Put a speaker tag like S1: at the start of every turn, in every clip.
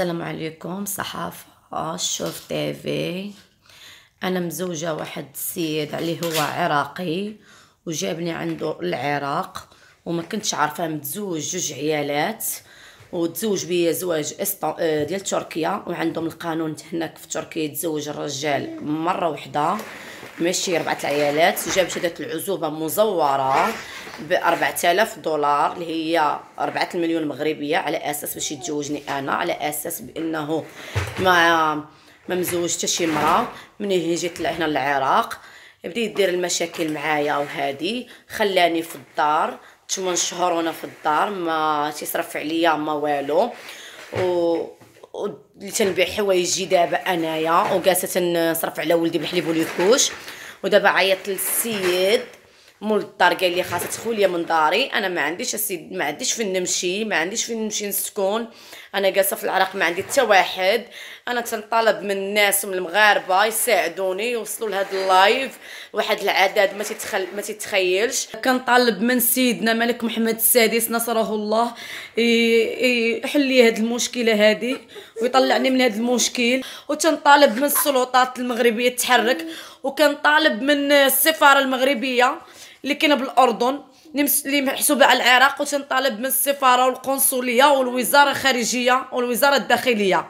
S1: السلام عليكم صحافة شوف تيفي أنا مزوجة واحد السيد عليه هو عراقي وجابني عنده العراق وما كنتش عارفة متزوج جوج عيالات وتزوج بيا زواج آه، ديال تركيا وعندهم القانون هناك في تركيا يتزوج الرجال مرة وحدة ماشي ربعه العيالات جابت شهادة العزوبه مزوره بأربعة آلاف دولار اللي هي ربعة المليون مغربيه على اساس باش يتزوجني انا على اساس بانه ما ما مزوج حتى شي مراه ملي جيت هنا للعراق بدا يدير المشاكل معايا وهادي خلاني في الدار تمن شهور وانا في الدار ما تيصرف عليا ما والو و تنبيع حوايجي دابا انايا وقاسه نصرف على ولدي بالحليب واليكوش ودابا عيطت للسيد مول الدار قال لي خاصها تخوليا من داري انا ما عنديش السيد ما عنديش فين نمشي ما عنديش فين نمشي نسكن انا جالسه في العراق ما عندي حتى واحد انا تنطلب من الناس من المغاربه يساعدوني يوصلوا لهذا اللايف واحد العدد ما تتخل ما تتخيلش كنطالب من سيدنا ملك محمد السادس نصره الله يحل لي هذه المشكله هذه ويطلعني من هذا المشكل وتنطالب من السلطات المغربيه تحرك وكنطالب من السفاره المغربيه اللي كاينه بالاردن اللي محسوبه على العراق وتنطالب من السفاره والقنصليه والوزاره الخارجيه والوزاره الداخليه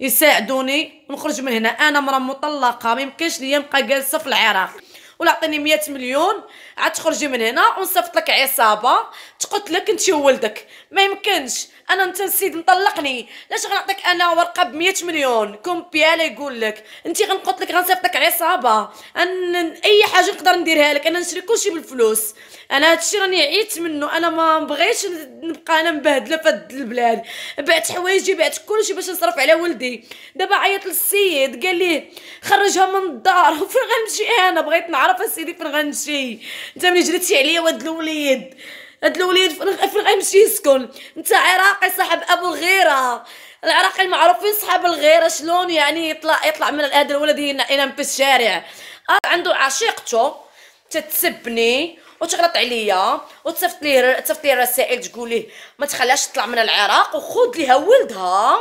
S1: يساعدوني نخرج من هنا انا مرا مطلقه ما يمكنش ليا نبقى جالسه في العراق ولا عطيني 100 مليون عاد تخرجي من هنا ونصيفط لك عصابه تقتلك انت وولدك ما يمكنش انا انت السيد مطلقني لاش غنعطيك انا ورقه ب مليون مليون بيال يقول لك انت غنقط لك غنصيفطك عصابه ان اي حاجه نقدر نديرها لك انا نشري كلشي بالفلوس انا هادشي راني عيت منه انا ما بغيتش نبقى انا مبهدله في هاد البلاد بعت حوايجي بعت كلشي باش نصرف على ولدي دابا عيط للسيد قال ليه خرجها من الدار وفين غنمشي إيه، انا بغيت نعرف السيد فين غنمشي انت ملي جريتي عليا واد الوليد هاد الوليد فين غيمشي يسكن انت عراقي صاحب ابو الغيره العراقي المعروفين صحاب الغيره شلون يعني يطلع يطلع من هذا الولد ينام في الشارع عنده عشيقته تتسبني وتغلط عليا وتصيفط لي تصيفط لي رسائل تقول لي ما تخليهاش تطلع من العراق وخذ ليها ولدها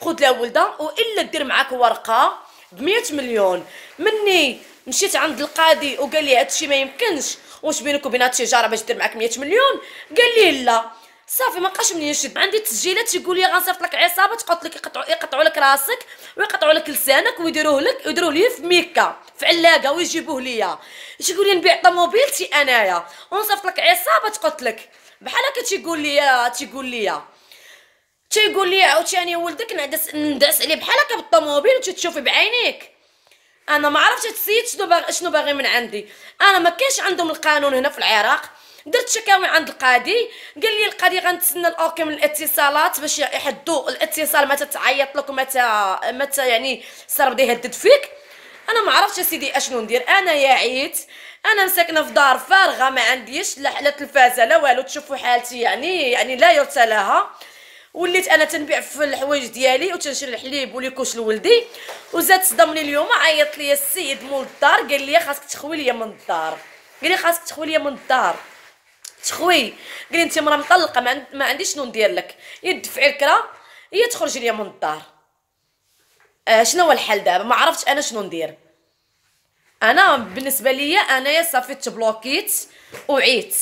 S1: خذ ليها ولدها والا دير معاك ورقه ب 100 مليون مني مشيت عند القاضي وقال لي هادشي ما يمكنش واش بينك وبينها تجاره باش دير معاك 100 مليون قال لي لا صافي ما بقاش مني نشد عندي تسجيلات يقول لي غنصيفط لك عصابه تقط لك يقطعوا يقطعوا لك راسك ويقطعوا لك لسانك ويديروه لك يديروه لي في ميكا في علاقه ويجيبوه ليا يقول لي نبيع طوموبيلتي انايا ونصيفط لك عصابه تقط لك بحال هكا تيقول لي تيقول لي تيقول لي عاوتاني ولدك ندعس ندعس عليه بحال هكا بالطوموبيل وتشوفي بعينيك انا ما عرفتش السيد شنو باغي شنو باغي من عندي انا ما كاينش عندهم القانون هنا في العراق درت شكاوي عند القاضي قال لي القاضي غنتسنى الاوكي من الاتصالات باش يحدوا الاتصال متى تعيط لك متى متى يعني صار بدا يهدد فيك انا ما عرفتش سيدي اشنو ندير انا يا عيت انا ساكنه في دار فارغه ما عنديش لا لا تلفازه لا والو تشوفوا حالتي يعني يعني لا يرثى لها وليت انا تنبيع في الحوايج ديالي وتنشري الحليب وليكوش لولدي وزاد صدمني اليوم عيط لي السيد مول الدار قال لي خاصك تخوي لي من الدار قال لي خاصك تخوي لي من الدار تخوي قال لي انت مرا مطلقه ما, عند... ما عنديش شنو ندير لك يا تدفعي الكرا يا تخرجي لي من الدار آه شنو هو الحل دابا ما عرفتش انا شنو ندير انا بالنسبه ليا انايا صافي تبلوكيت وعيت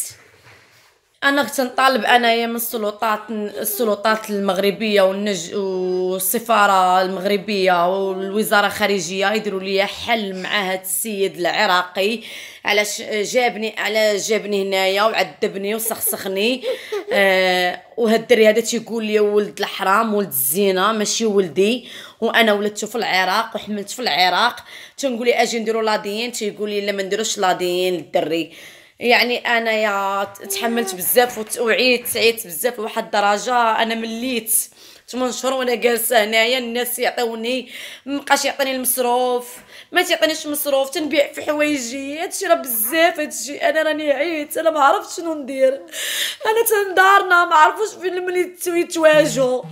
S1: انا تنطالب انايا من السلطات السلطات المغربيه والنج والسفاره المغربيه والوزاره الخارجيه يديروا لي حل مع هذا السيد العراقي على جابني على جابني هنايا وعذبني وسخسخني آه وهاد الدري هذا تيقول لي ولد الحرام ولد الزينه ماشي ولدي وانا ولدت في العراق وحملت في العراق تنقولي اجي نديرو لادين تيقول لي لا ما نديروش لادين للدري يعني انايا تحملت بزاف وعيت عيت بزاف لواحد الدرجه انا مليت ثمان شهور وانا جالسه هنايا الناس يعطوني مابقاش يعطيني المصروف ما تعطينيش مصروف تنبيع في حوايجي هادشي راه بزاف هادشي انا راني عييت انا ما عرفتش شنو ندير انا تندارنا ما عرفوش فين ملي يتواجهوا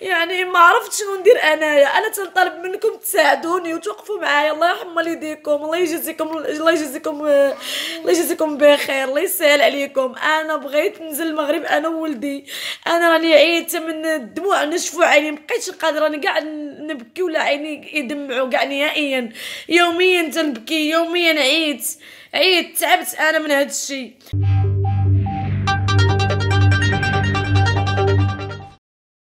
S1: يعني ما عرفتش شنو ندير انايا انا تنطلب منكم تساعدوني وتوقفوا معايا الله يرحم والديكم الله يجازيكم الله يجازيكم الله يجازيكم بخير الله يسهل عليكم انا بغيت ننزل المغرب انا وولدي انا راني عييت من الدموع كنشفوا عيني مبقيتش قادره انا كاع نبكي ولا عيني يدمعوا كاع نهائيا يوميا تنبكي يوميا عيت عيت تعبت انا من هذا الشيء